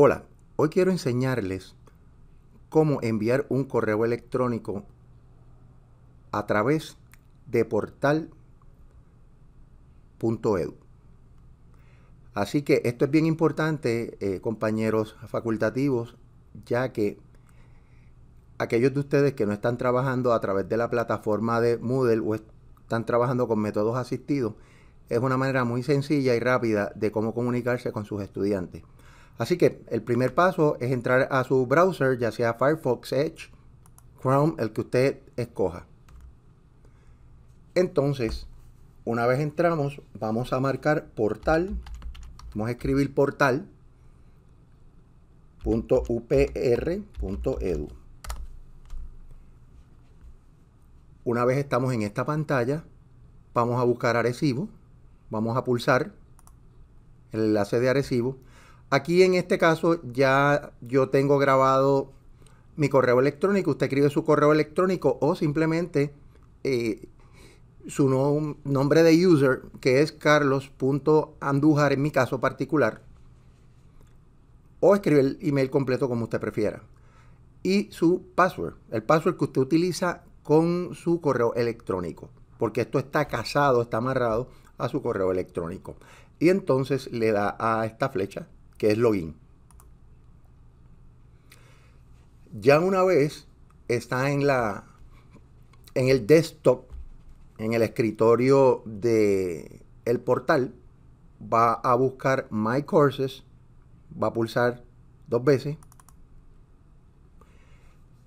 Hola, hoy quiero enseñarles cómo enviar un correo electrónico a través de portal.edu. Así que esto es bien importante, eh, compañeros facultativos, ya que aquellos de ustedes que no están trabajando a través de la plataforma de Moodle o están trabajando con métodos asistidos, es una manera muy sencilla y rápida de cómo comunicarse con sus estudiantes. Así que el primer paso es entrar a su browser, ya sea Firefox, Edge, Chrome, el que usted escoja. Entonces, una vez entramos, vamos a marcar portal. Vamos a escribir portal.upr.edu. Una vez estamos en esta pantalla, vamos a buscar Arecibo. Vamos a pulsar el enlace de Arecibo Aquí en este caso ya yo tengo grabado mi correo electrónico, usted escribe su correo electrónico o simplemente eh, su nombre de user, que es carlos.andujar en mi caso particular, o escribe el email completo como usted prefiera. Y su password, el password que usted utiliza con su correo electrónico, porque esto está casado, está amarrado a su correo electrónico. Y entonces le da a esta flecha que es login. Ya una vez está en la en el desktop, en el escritorio de el portal, va a buscar My Courses, va a pulsar dos veces.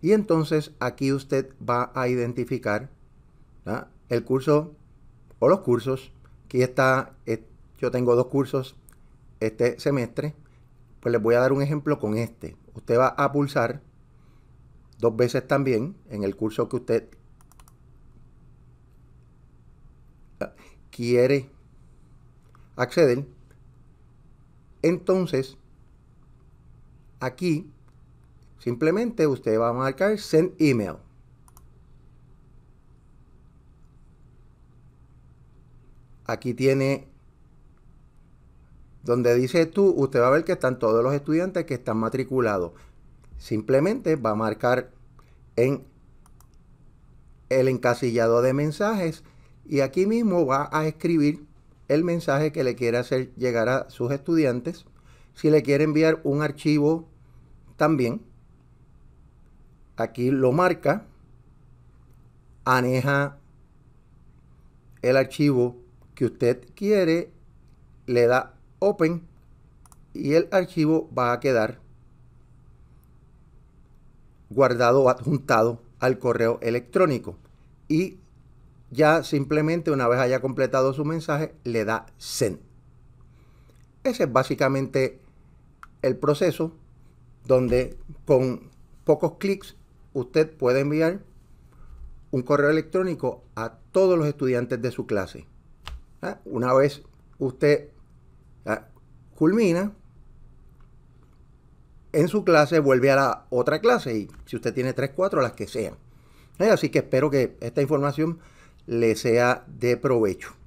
Y entonces aquí usted va a identificar el curso o los cursos. Aquí está, eh, yo tengo dos cursos este semestre, pues les voy a dar un ejemplo con este. Usted va a pulsar dos veces también en el curso que usted quiere acceder. Entonces, aquí simplemente usted va a marcar send email. Aquí tiene donde dice tú, usted va a ver que están todos los estudiantes que están matriculados. Simplemente va a marcar en el encasillado de mensajes y aquí mismo va a escribir el mensaje que le quiere hacer llegar a sus estudiantes. Si le quiere enviar un archivo también, aquí lo marca, aneja el archivo que usted quiere, le da Open y el archivo va a quedar guardado adjuntado al correo electrónico y ya simplemente una vez haya completado su mensaje le da send. Ese es básicamente el proceso donde con pocos clics usted puede enviar un correo electrónico a todos los estudiantes de su clase. Ah, una vez usted Ah, culmina, en su clase vuelve a la otra clase y si usted tiene tres 4, las que sean. Eh, así que espero que esta información le sea de provecho.